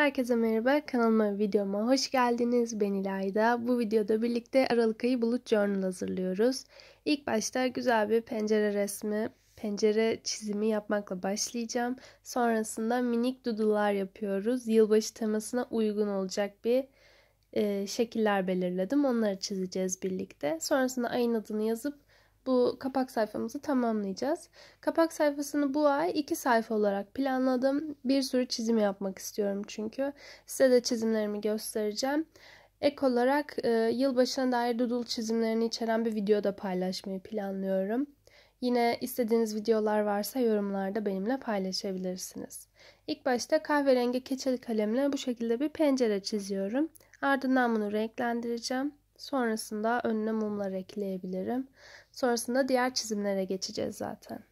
Herkese merhaba, kanalıma videoma hoş geldiniz. Ben İlayda. Bu videoda birlikte Aralık ayı Bulut Journal hazırlıyoruz. İlk başta güzel bir pencere resmi, pencere çizimi yapmakla başlayacağım. Sonrasında minik dudular yapıyoruz. Yılbaşı temasına uygun olacak bir e, şekiller belirledim. Onları çizeceğiz birlikte. Sonrasında ayın adını yazıp bu kapak sayfamızı tamamlayacağız. Kapak sayfasını bu ay iki sayfa olarak planladım. Bir sürü çizim yapmak istiyorum çünkü. Size de çizimlerimi göstereceğim. Ek olarak e, yılbaşına dair doodle çizimlerini içeren bir video da paylaşmayı planlıyorum. Yine istediğiniz videolar varsa yorumlarda benimle paylaşabilirsiniz. İlk başta kahverengi keçeli kalemle bu şekilde bir pencere çiziyorum. Ardından bunu renklendireceğim. Sonrasında önüne mumlar ekleyebilirim. Sonrasında diğer çizimlere geçeceğiz zaten.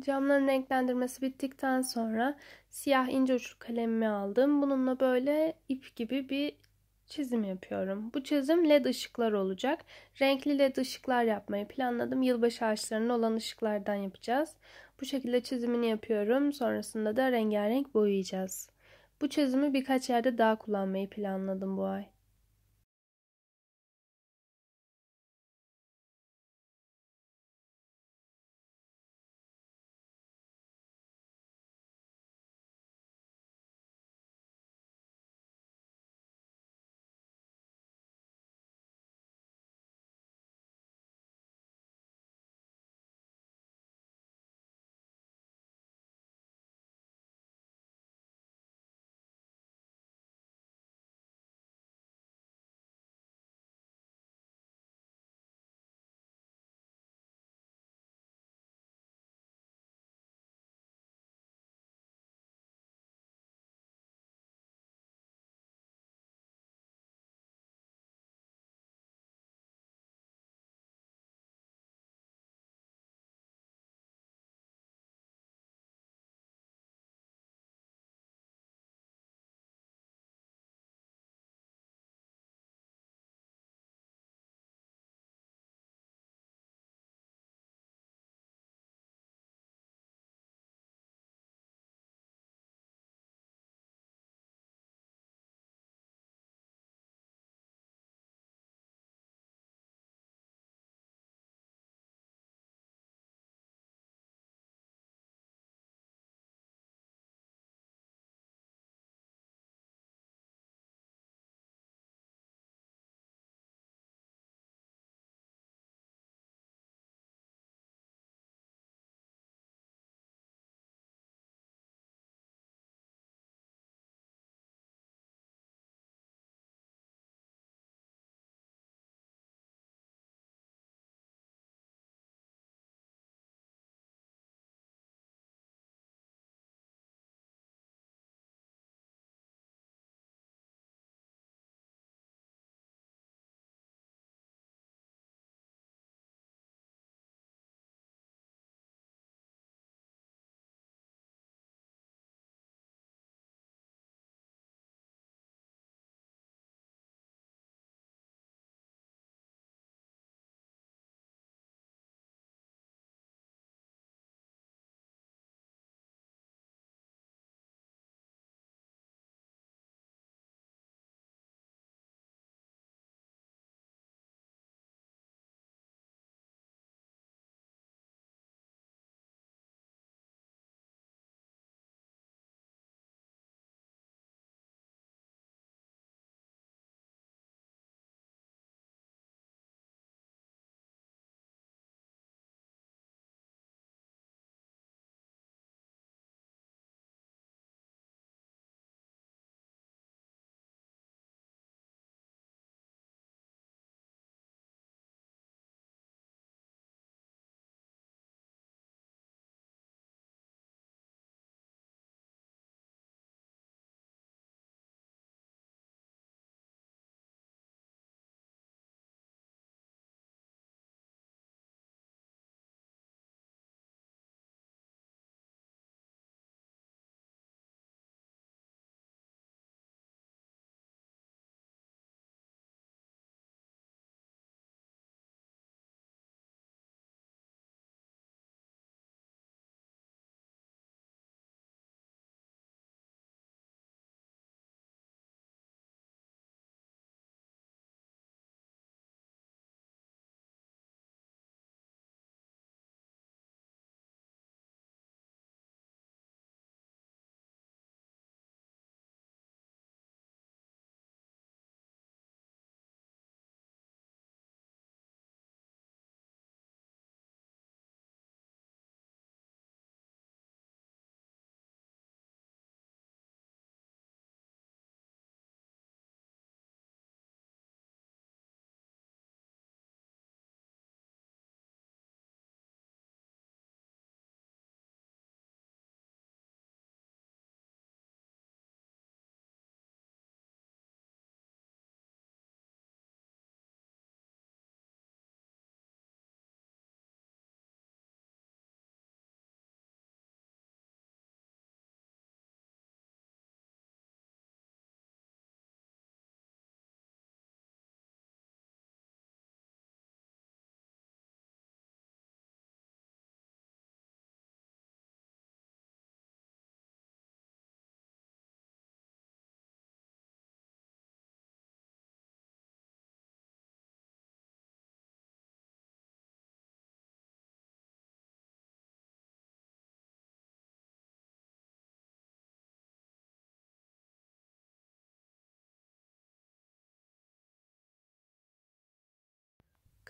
Camların renklendirmesi bittikten sonra siyah ince uçlu kalemimi aldım. Bununla böyle ip gibi bir çizim yapıyorum. Bu çizim led ışıklar olacak. Renkli led ışıklar yapmayı planladım. Yılbaşı ağaçlarının olan ışıklardan yapacağız. Bu şekilde çizimini yapıyorum. Sonrasında da rengarenk boyayacağız. Bu çizimi birkaç yerde daha kullanmayı planladım bu ay.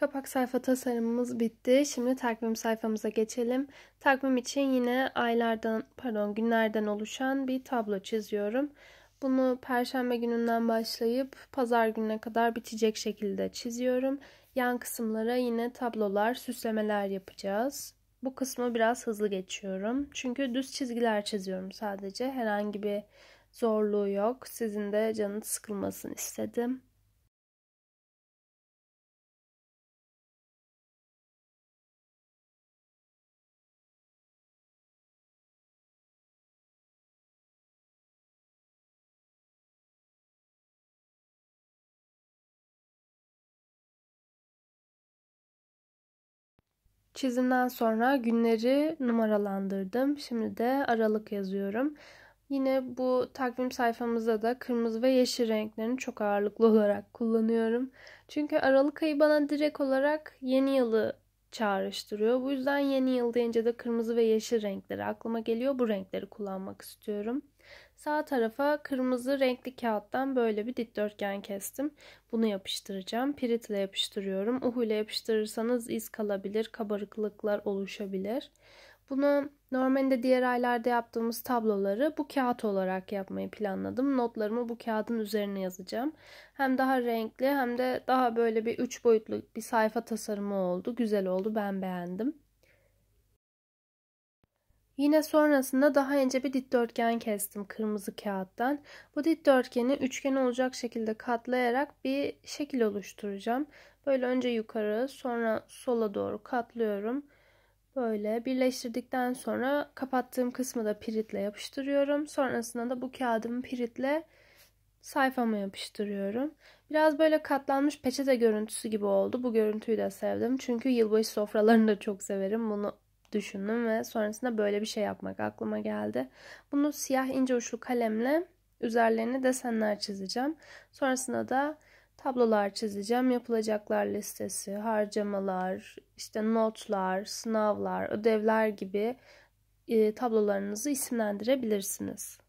Kapak sayfa tasarımımız bitti. Şimdi takvim sayfamıza geçelim. Takvim için yine aylardan, pardon günlerden oluşan bir tablo çiziyorum. Bunu perşembe gününden başlayıp pazar gününe kadar bitecek şekilde çiziyorum. Yan kısımlara yine tablolar, süslemeler yapacağız. Bu kısmı biraz hızlı geçiyorum. Çünkü düz çizgiler çiziyorum sadece. Herhangi bir zorluğu yok. Sizin de canınız sıkılmasın istedim. Çizimden sonra günleri numaralandırdım. Şimdi de aralık yazıyorum. Yine bu takvim sayfamızda da kırmızı ve yeşil renklerini çok ağırlıklı olarak kullanıyorum. Çünkü Aralık ayı bana direkt olarak yeni yılı çağrıştırıyor. Bu yüzden yeni yıl deyince de kırmızı ve yeşil renkleri aklıma geliyor. Bu renkleri kullanmak istiyorum. Sağ tarafa kırmızı renkli kağıttan böyle bir dikdörtgen kestim. Bunu yapıştıracağım. Pirit ile yapıştırıyorum. Uhu ile yapıştırırsanız iz kalabilir, kabarıklıklar oluşabilir. Bunu normalde diğer aylarda yaptığımız tabloları bu kağıt olarak yapmayı planladım. Notlarımı bu kağıdın üzerine yazacağım. Hem daha renkli hem de daha böyle bir üç boyutlu bir sayfa tasarımı oldu. Güzel oldu. Ben beğendim. Yine sonrasında daha ince bir dikdörtgen kestim kırmızı kağıttan. Bu dikdörtgeni üçgen olacak şekilde katlayarak bir şekil oluşturacağım. Böyle önce yukarı sonra sola doğru katlıyorum. Böyle birleştirdikten sonra kapattığım kısmı da piritle yapıştırıyorum. Sonrasında da bu kağıdımı piritle sayfama yapıştırıyorum. Biraz böyle katlanmış peçete görüntüsü gibi oldu. Bu görüntüyü de sevdim. Çünkü yılbaşı sofralarını da çok severim. Bunu düşündüm ve sonrasında böyle bir şey yapmak aklıma geldi. Bunu siyah ince uçlu kalemle üzerlerine desenler çizeceğim. Sonrasında da tablolar çizeceğim. Yapılacaklar listesi, harcamalar, işte notlar, sınavlar, ödevler gibi e, tablolarınızı isimlendirebilirsiniz.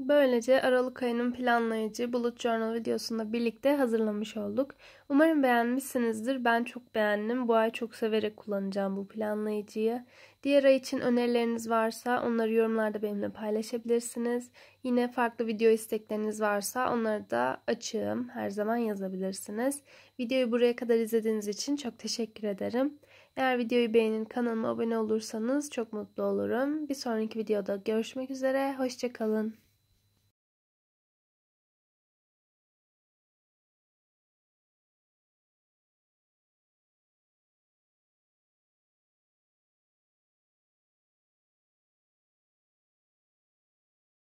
Böylece Aralık ayının planlayıcı Bullet Journal videosunda birlikte hazırlamış olduk. Umarım beğenmişsinizdir. Ben çok beğendim. Bu ay çok severek kullanacağım bu planlayıcıyı. Diğer ay için önerileriniz varsa onları yorumlarda benimle paylaşabilirsiniz. Yine farklı video istekleriniz varsa onları da açığım. Her zaman yazabilirsiniz. Videoyu buraya kadar izlediğiniz için çok teşekkür ederim. Eğer videoyu beğenin, kanalıma abone olursanız çok mutlu olurum. Bir sonraki videoda görüşmek üzere. Hoşçakalın.